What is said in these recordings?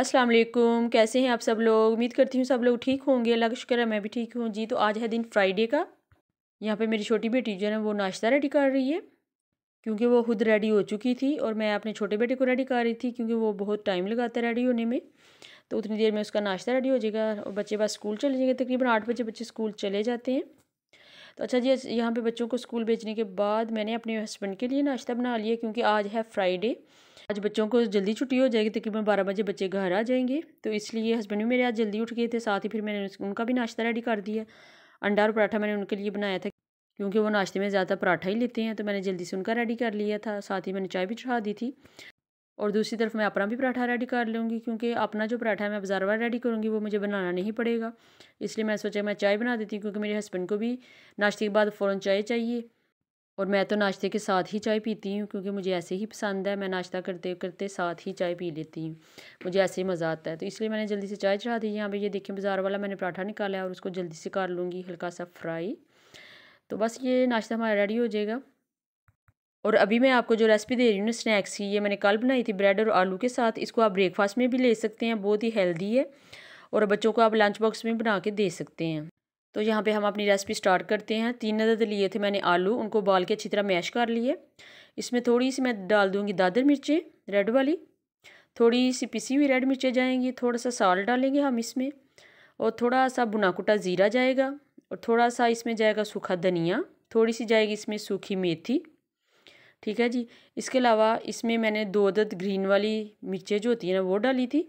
अस्सलाम वालेकुम कैसे हैं आप सब लोग उम्मीद करती हूँ सब लोग ठीक होंगे अल्लाह का शुक्र है मैं भी ठीक हूँ जी तो आज है दिन फ्राइडे का यहाँ पे मेरी छोटी बेटी जो है वो नाश्ता रेडी कर रही है क्योंकि वो खुद रेडी हो चुकी थी और मैं अपने छोटे बेटे को रेडी कर रही थी क्योंकि वो बहुत टाइम लगाता है रेडी होने में तो उतनी देर में उसका नाश्ता रेडी हो जाएगा और बच्चे बस स्कूल चले जाएंगे तकरीबन आठ बजे बच्चे स्कूल चले जाते हैं तो अच्छा जी यहाँ पे बच्चों को स्कूल भेजने के बाद मैंने अपने हस्बैंड के लिए नाश्ता बना लिया क्योंकि आज है फ्राइडे आज बच्चों को जल्दी छुट्टी हो जाएगी तकरीबन बारह बजे बच्चे घर आ जाएंगे तो इसलिए हस्बैंड भी मेरे आज जल्दी उठ गए थे साथ ही फिर मैंने उनका भी नाश्ता रेडी कर दिया अंडा और पराठा मैंने उनके लिए बनाया था क्योंकि वो नाश्ते में ज़्यादा पराठा ही लेते हैं तो मैंने जल्दी से उनका रेडी कर लिया था साथ ही मैंने चाय भी चढ़ा दी थी और दूसरी तरफ मैं अपना भी पराठा रेडी कर लूँगी क्योंकि अपना जो पराठा है मैं बाज़ार वाला रेडी करूँगी वो मुझे बनाना नहीं पड़ेगा इसलिए मैं सोचा मैं चाय बना देती हूँ क्योंकि मेरे हस्बैंड को भी नाश्ते के बाद फ़ौरन चाय चाहिए और मैं तो नाश्ते के साथ ही चाय पीती हूँ क्योंकि मुझे ऐसे ही पसंद है मैं नाश्ता करते करते साथ ही चाय पी लेती हूँ मुझे ऐसे ही मज़ा आता है तो इसलिए मैंने जल्दी से चाय चढ़ा दी यहाँ पे ये देखें बाज़ार वाला मैंने पराठा निकाला है और उसको जल्दी से कर लूँगी हल्का सा फ्राई तो बस ये नाश्ता हमारा रेडी हो जाएगा और अभी मैं आपको जो रेसिपी दे रही हूँ ना स्नैक्स की ये मैंने कल बनाई थी ब्रेड और आलू के साथ इसको आप ब्रेकफास्ट में भी ले सकते हैं बहुत ही हेल्दी है और बच्चों को आप लंच बॉक्स में बना के दे सकते हैं तो यहाँ पे हम अपनी रेसिपी स्टार्ट करते हैं तीन अदद तो लिए थे मैंने आलू उनको उबाल के अच्छी तरह मैश कर लिए इसमें थोड़ी सी मैं डाल दूँगी दादर मिर्चें रेड वाली थोड़ी सी पिसी हुई रेड मिर्चें जाएंगी थोड़ा सा साल्ट डालेंगे हम इसमें और थोड़ा सा बुनाकुटा ज़ीरा जाएगा और थोड़ा सा इसमें जाएगा सूखा धनिया थोड़ी सी जाएगी इसमें सूखी मेथी ठीक है जी इसके अलावा इसमें मैंने दो अदद ग्रीन वाली मिर्चें जो होती हैं ना वो डाली थी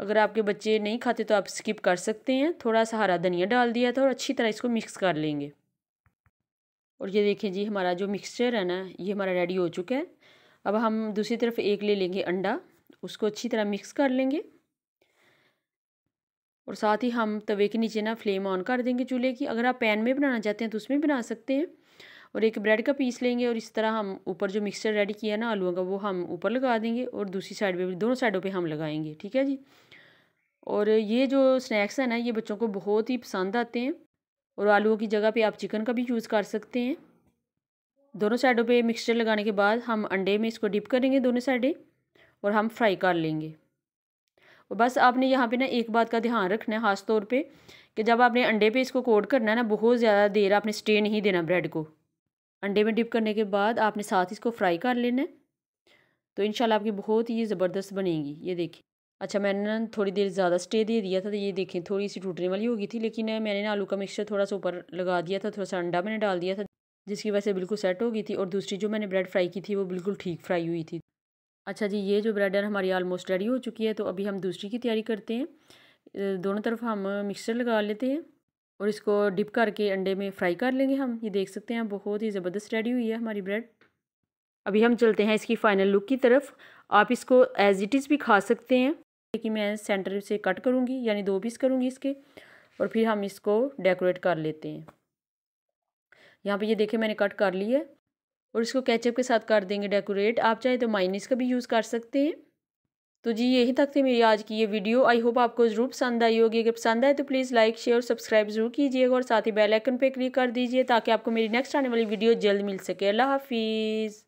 अगर आपके बच्चे नहीं खाते तो आप स्किप कर सकते हैं थोड़ा सा हरा धनिया डाल दिया था और अच्छी तरह इसको मिक्स कर लेंगे और ये देखें जी हमारा जो मिक्सचर है ना ये हमारा रेडी हो चुका है अब हम दूसरी तरफ एक ले लेंगे अंडा उसको अच्छी तरह मिक्स कर लेंगे और साथ ही हम तवे के नीचे ना फ्लेम ऑन कर देंगे चूल्हे की अगर आप पैन में बनाना चाहते हैं तो उसमें बना सकते हैं और एक ब्रेड का पीस लेंगे और इस तरह हम ऊपर जो मिक्सचर रेडी किया ना आलूओं का वो हम ऊपर लगा देंगे और दूसरी साइड पर दोनों साइडों पर हम लगाएंगे ठीक है जी और ये जो स्नैक्स हैं ना ये बच्चों को बहुत ही पसंद आते हैं और आलूओं की जगह पे आप चिकन का भी यूज़ कर सकते हैं दोनों साइडों पे मिक्सचर लगाने के बाद हम अंडे में इसको डिप करेंगे दोनों साइडें और हम फ्राई कर लेंगे और बस आपने यहाँ पे ना एक बात का ध्यान रखना है ख़ास तौर पे कि जब आपने अंडे पे इसको कोट करना है ना बहुत ज़्यादा देर आपने स्टे नहीं देना ब्रेड को अंडे में डिप करने के बाद आपने साथ इसको फ्राई कर लेना है तो इन आपकी बहुत ही ज़बरदस्त बनेगी ये देखिए अच्छा मैंने ना थोड़ी देर ज़्यादा स्टे दे दिया था तो ये देखें थोड़ी सी टूटने वाली होगी थी लेकिन मैंने ना आलू का मिक्सचर थोड़ा सा ऊपर लगा दिया था थोड़ा सा अंडा मैंने डाल दिया था जिसकी वजह से बिल्कुल सेट हो गई थी और दूसरी जो मैंने ब्रेड फ्राई की थी वो बिल्कुल ठीक फ्राई हुई थी अच्छा जी ये जो ब्रेड है हमारी ऑलमोस्ट रेडी हो चुकी है तो अभी हम दूसरी की तैयारी करते हैं दोनों तरफ हम मिक्सचर लगा लेते हैं और इसको डिप करके अंडे में फ्राई कर लेंगे हम ये देख सकते हैं बहुत ही ज़बरदस्त रेडी हुई है हमारी ब्रेड अभी हम चलते हैं इसकी फ़ाइनल लुक की तरफ आप इसको एज इट इज़ भी खा सकते हैं कि मैं सेंटर से कट करूँगी यानी दो पीस करूँगी इसके और फिर हम इसको डेकोरेट कर लेते हैं यहाँ पे ये देखें मैंने कट कर लिया है और इसको कैचअप के साथ कर देंगे डेकोरेट आप चाहे तो माइनिस का भी यूज़ कर सकते हैं तो जी यही तक थी मेरी आज की ये वीडियो आई होप आपको ज़रूर पसंद आई होगी अगर पसंद आए तो प्लीज़ लाइक शेयर और सब्सक्राइब जरूर कीजिएगा और साथ ही बेल आइकन पे क्लिक कर दीजिए ताकि आपको मेरी नेक्स्ट आने वाली वीडियो जल्द मिल सके अल्लाह हाफिज़